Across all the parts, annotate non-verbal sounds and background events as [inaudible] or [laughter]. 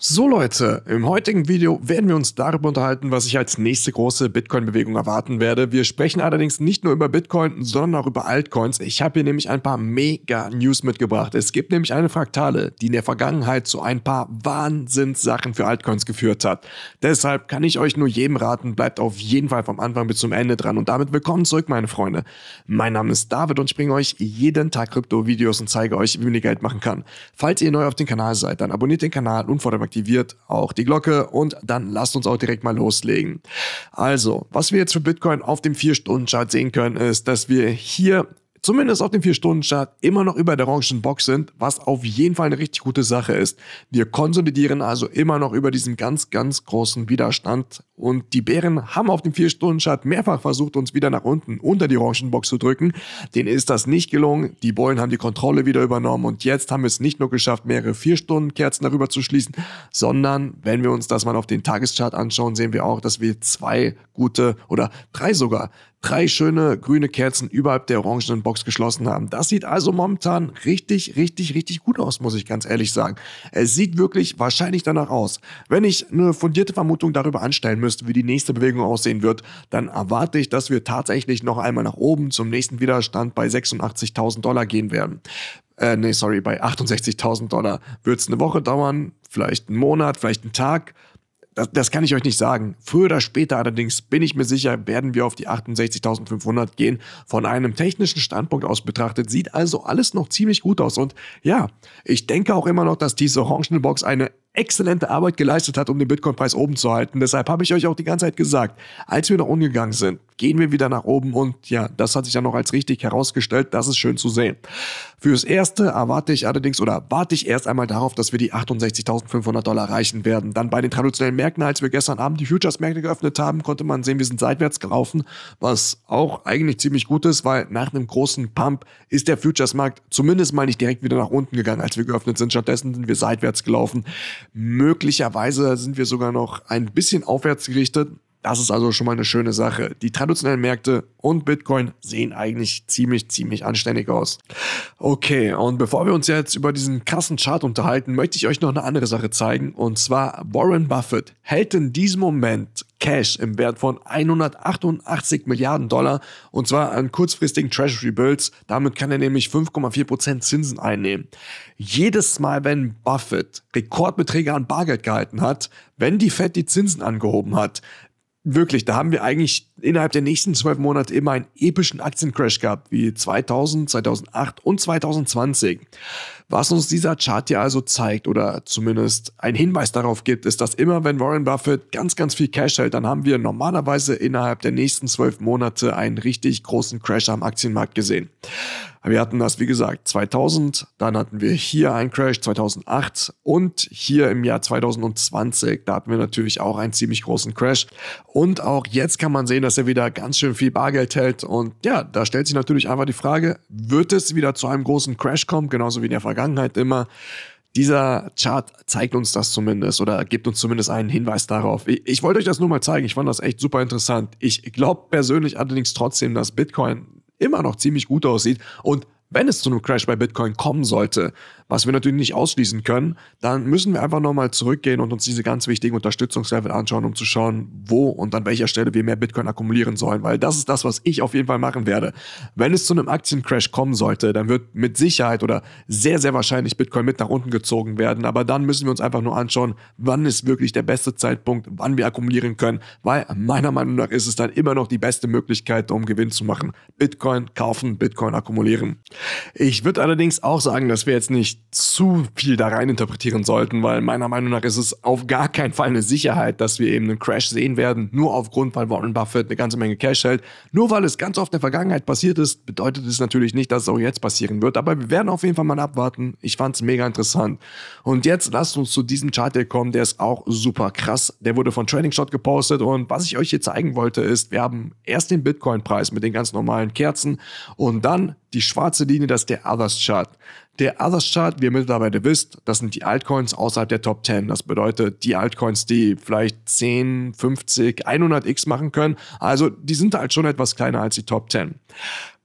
So Leute, im heutigen Video werden wir uns darüber unterhalten, was ich als nächste große Bitcoin-Bewegung erwarten werde. Wir sprechen allerdings nicht nur über Bitcoin, sondern auch über Altcoins. Ich habe hier nämlich ein paar Mega-News mitgebracht. Es gibt nämlich eine Fraktale, die in der Vergangenheit zu ein paar Wahnsinnssachen für Altcoins geführt hat. Deshalb kann ich euch nur jedem raten, bleibt auf jeden Fall vom Anfang bis zum Ende dran. Und damit willkommen zurück, meine Freunde. Mein Name ist David und ich bringe euch jeden Tag Krypto-Videos und zeige euch, wie man ihr Geld machen kann. Falls ihr neu auf dem Kanal seid, dann abonniert den Kanal und vor allem aktiviert auch die Glocke und dann lasst uns auch direkt mal loslegen. Also, was wir jetzt für Bitcoin auf dem 4-Stunden-Chart sehen können, ist, dass wir hier zumindest auf dem 4-Stunden-Chart immer noch über der orangen Box sind, was auf jeden Fall eine richtig gute Sache ist. Wir konsolidieren also immer noch über diesen ganz, ganz großen Widerstand und die Bären haben auf dem 4-Stunden-Chart mehrfach versucht, uns wieder nach unten unter die Orangenbox zu drücken. Denen ist das nicht gelungen. Die Bullen haben die Kontrolle wieder übernommen und jetzt haben wir es nicht nur geschafft, mehrere 4-Stunden-Kerzen darüber zu schließen, sondern wenn wir uns das mal auf den Tageschart anschauen, sehen wir auch, dass wir zwei gute oder drei sogar drei schöne grüne Kerzen überhalb der Orangenbox geschlossen haben. Das sieht also momentan richtig, richtig, richtig gut aus, muss ich ganz ehrlich sagen. Es sieht wirklich wahrscheinlich danach aus. Wenn ich eine fundierte Vermutung darüber anstellen müsste, bist, wie die nächste Bewegung aussehen wird, dann erwarte ich, dass wir tatsächlich noch einmal nach oben zum nächsten Widerstand bei 86.000 Dollar gehen werden. Äh, nee, sorry, bei 68.000 Dollar wird es eine Woche dauern, vielleicht einen Monat, vielleicht einen Tag. Das, das, kann ich euch nicht sagen. Früher oder später allerdings bin ich mir sicher, werden wir auf die 68.500 gehen. Von einem technischen Standpunkt aus betrachtet sieht also alles noch ziemlich gut aus. Und ja, ich denke auch immer noch, dass diese orangene eine exzellente Arbeit geleistet hat, um den Bitcoin-Preis oben zu halten. Deshalb habe ich euch auch die ganze Zeit gesagt, als wir noch umgegangen sind, gehen wir wieder nach oben und ja, das hat sich ja noch als richtig herausgestellt. Das ist schön zu sehen. Fürs Erste erwarte ich allerdings oder warte ich erst einmal darauf, dass wir die 68.500 Dollar erreichen werden. Dann bei den traditionellen Märkten, als wir gestern Abend die Futures-Märkte geöffnet haben, konnte man sehen, wir sind seitwärts gelaufen, was auch eigentlich ziemlich gut ist, weil nach einem großen Pump ist der Futures-Markt zumindest mal nicht direkt wieder nach unten gegangen, als wir geöffnet sind. Stattdessen sind wir seitwärts gelaufen. Möglicherweise sind wir sogar noch ein bisschen aufwärts gerichtet. Das ist also schon mal eine schöne Sache. Die traditionellen Märkte und Bitcoin sehen eigentlich ziemlich, ziemlich anständig aus. Okay, und bevor wir uns jetzt über diesen krassen Chart unterhalten, möchte ich euch noch eine andere Sache zeigen. Und zwar Warren Buffett hält in diesem Moment Cash im Wert von 188 Milliarden Dollar und zwar an kurzfristigen Treasury Bills. Damit kann er nämlich 5,4% Zinsen einnehmen. Jedes Mal, wenn Buffett Rekordbeträge an Bargeld gehalten hat, wenn die Fed die Zinsen angehoben hat, wirklich, da haben wir eigentlich innerhalb der nächsten zwölf Monate immer einen epischen Aktiencrash gehabt, wie 2000, 2008 und 2020. Was uns dieser Chart hier also zeigt oder zumindest ein Hinweis darauf gibt, ist, dass immer wenn Warren Buffett ganz, ganz viel Cash hält, dann haben wir normalerweise innerhalb der nächsten zwölf Monate einen richtig großen Crash am Aktienmarkt gesehen. Wir hatten das, wie gesagt, 2000, dann hatten wir hier einen Crash 2008 und hier im Jahr 2020, da hatten wir natürlich auch einen ziemlich großen Crash und auch jetzt kann man sehen, dass er wieder ganz schön viel Bargeld hält. Und ja, da stellt sich natürlich einfach die Frage, wird es wieder zu einem großen Crash kommen, genauso wie in der Vergangenheit immer? Dieser Chart zeigt uns das zumindest oder gibt uns zumindest einen Hinweis darauf. Ich, ich wollte euch das nur mal zeigen. Ich fand das echt super interessant. Ich glaube persönlich allerdings trotzdem, dass Bitcoin immer noch ziemlich gut aussieht und wenn es zu einem Crash bei Bitcoin kommen sollte, was wir natürlich nicht ausschließen können, dann müssen wir einfach nochmal zurückgehen und uns diese ganz wichtigen Unterstützungslevel anschauen, um zu schauen, wo und an welcher Stelle wir mehr Bitcoin akkumulieren sollen, weil das ist das, was ich auf jeden Fall machen werde. Wenn es zu einem Aktiencrash kommen sollte, dann wird mit Sicherheit oder sehr, sehr wahrscheinlich Bitcoin mit nach unten gezogen werden, aber dann müssen wir uns einfach nur anschauen, wann ist wirklich der beste Zeitpunkt, wann wir akkumulieren können, weil meiner Meinung nach ist es dann immer noch die beste Möglichkeit, um Gewinn zu machen. Bitcoin kaufen, Bitcoin akkumulieren. Ich würde allerdings auch sagen, dass wir jetzt nicht zu viel da rein interpretieren sollten, weil meiner Meinung nach ist es auf gar keinen Fall eine Sicherheit, dass wir eben einen Crash sehen werden, nur aufgrund, weil Warren Buffett eine ganze Menge Cash hält. Nur weil es ganz oft in der Vergangenheit passiert ist, bedeutet es natürlich nicht, dass es auch jetzt passieren wird. Aber wir werden auf jeden Fall mal abwarten. Ich fand es mega interessant. Und jetzt lasst uns zu diesem Chart hier kommen, der ist auch super krass. Der wurde von Trading Shot gepostet und was ich euch hier zeigen wollte ist, wir haben erst den Bitcoin-Preis mit den ganz normalen Kerzen und dann die schwarze Linie das der Others Chart. Der Others Chart, wie ihr mittlerweile wisst, das sind die Altcoins außerhalb der Top 10. Das bedeutet, die Altcoins, die vielleicht 10, 50, 100x machen können. Also, die sind halt schon etwas kleiner als die Top 10.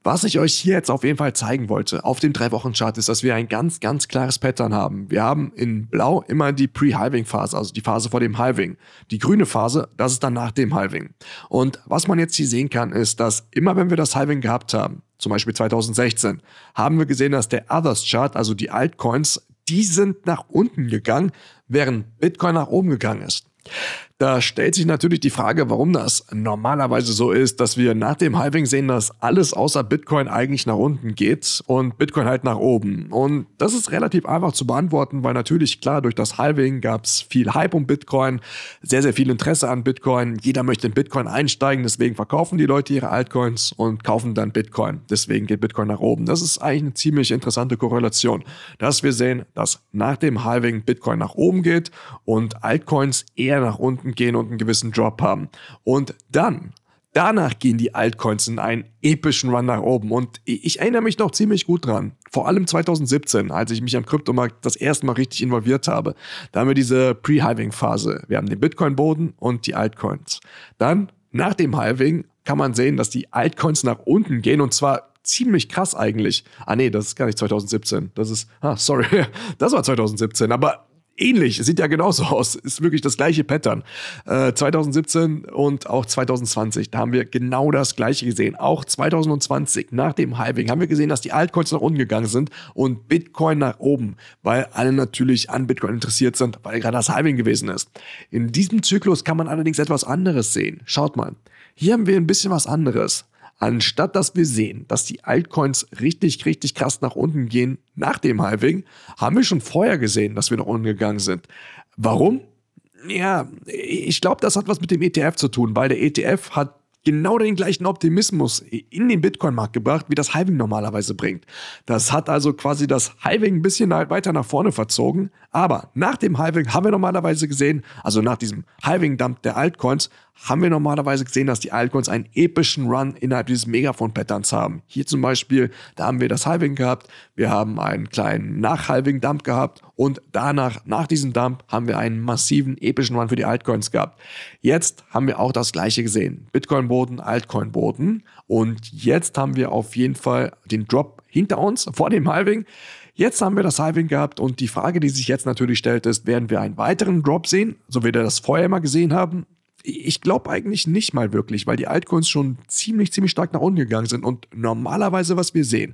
Was ich euch hier jetzt auf jeden Fall zeigen wollte, auf dem 3-Wochen-Chart, ist, dass wir ein ganz, ganz klares Pattern haben. Wir haben in Blau immer die Pre-Halving-Phase, also die Phase vor dem Halving. Die grüne Phase, das ist dann nach dem Halving. Und was man jetzt hier sehen kann, ist, dass immer wenn wir das Halving gehabt haben, zum Beispiel 2016, haben wir gesehen, dass der Others-Chart, also die Altcoins, die sind nach unten gegangen, während Bitcoin nach oben gegangen ist. Da stellt sich natürlich die Frage, warum das normalerweise so ist, dass wir nach dem Halving sehen, dass alles außer Bitcoin eigentlich nach unten geht und Bitcoin halt nach oben. Und das ist relativ einfach zu beantworten, weil natürlich klar, durch das Halving gab es viel Hype um Bitcoin, sehr, sehr viel Interesse an Bitcoin. Jeder möchte in Bitcoin einsteigen, deswegen verkaufen die Leute ihre Altcoins und kaufen dann Bitcoin. Deswegen geht Bitcoin nach oben. Das ist eigentlich eine ziemlich interessante Korrelation, dass wir sehen, dass nach dem Halving Bitcoin nach oben geht und Altcoins eher nach unten gehen und einen gewissen Drop haben. Und dann Danach gehen die Altcoins in einen epischen Run nach oben. Und ich erinnere mich noch ziemlich gut dran. Vor allem 2017, als ich mich am Kryptomarkt das erste Mal richtig involviert habe. Da haben wir diese pre hiving phase Wir haben den Bitcoin-Boden und die Altcoins. Dann, nach dem Hiving, kann man sehen, dass die Altcoins nach unten gehen und zwar ziemlich krass eigentlich. Ah nee, das ist gar nicht 2017. Das ist, ah, sorry, [laughs] das war 2017. Aber ähnlich, sieht ja genauso aus, ist wirklich das gleiche Pattern. Äh, 2017 und auch 2020, da haben wir genau das gleiche gesehen. Auch 2020, nach dem Halving, haben wir gesehen, dass die Altcoins nach unten gegangen sind und Bitcoin nach oben, weil alle natürlich an Bitcoin interessiert sind, weil gerade das Halving gewesen ist. In diesem Zyklus kann man allerdings etwas anderes sehen. Schaut mal, hier haben wir ein bisschen was anderes. Anstatt dass wir sehen, dass die Altcoins richtig, richtig krass nach unten gehen nach dem Halving, haben wir schon vorher gesehen, dass wir nach unten gegangen sind. Warum? Ja, ich glaube, das hat was mit dem ETF zu tun, weil der ETF hat genau den gleichen Optimismus in den Bitcoin-Markt gebracht, wie das Halving normalerweise bringt. Das hat also quasi das Halving ein bisschen halt weiter nach vorne verzogen. Aber nach dem Halving haben wir normalerweise gesehen, also nach diesem Halving-Dump der Altcoins, haben wir normalerweise gesehen, dass die Altcoins einen epischen Run innerhalb dieses Megafon-Patterns haben. Hier zum Beispiel, da haben wir das Halving gehabt, wir haben einen kleinen Nach-Halving-Dump gehabt und danach, nach diesem Dump, haben wir einen massiven, epischen Run für die Altcoins gehabt. Jetzt haben wir auch das gleiche gesehen. Bitcoin-Boden, Altcoin-Boden und jetzt haben wir auf jeden Fall den Drop hinter uns, vor dem Halving. Jetzt haben wir das Halving gehabt und die Frage, die sich jetzt natürlich stellt, ist, werden wir einen weiteren Drop sehen, so wie wir das vorher immer gesehen haben? ich glaube eigentlich nicht mal wirklich, weil die Altcoins schon ziemlich, ziemlich stark nach unten gegangen sind. Und normalerweise, was wir sehen,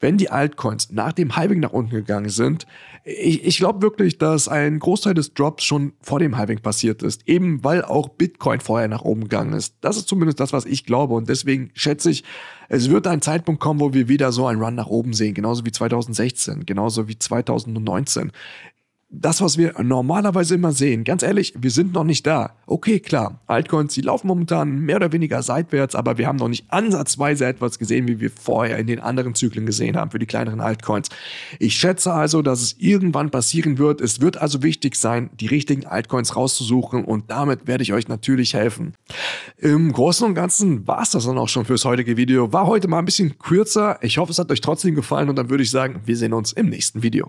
wenn die Altcoins nach dem Halving nach unten gegangen sind, ich, ich glaube wirklich, dass ein Großteil des Drops schon vor dem Halving passiert ist, eben weil auch Bitcoin vorher nach oben gegangen ist. Das ist zumindest das, was ich glaube und deswegen schätze ich, es wird ein Zeitpunkt kommen, wo wir wieder so einen Run nach oben sehen, genauso wie 2016, genauso wie 2019 das, was wir normalerweise immer sehen. Ganz ehrlich, wir sind noch nicht da. Okay, klar, Altcoins, die laufen momentan mehr oder weniger seitwärts, aber wir haben noch nicht ansatzweise etwas gesehen, wie wir vorher in den anderen Zyklen gesehen haben für die kleineren Altcoins. Ich schätze also, dass es irgendwann passieren wird. Es wird also wichtig sein, die richtigen Altcoins rauszusuchen und damit werde ich euch natürlich helfen. Im Großen und Ganzen war es das dann auch schon fürs heutige Video. War heute mal ein bisschen kürzer. Ich hoffe, es hat euch trotzdem gefallen und dann würde ich sagen, wir sehen uns im nächsten Video.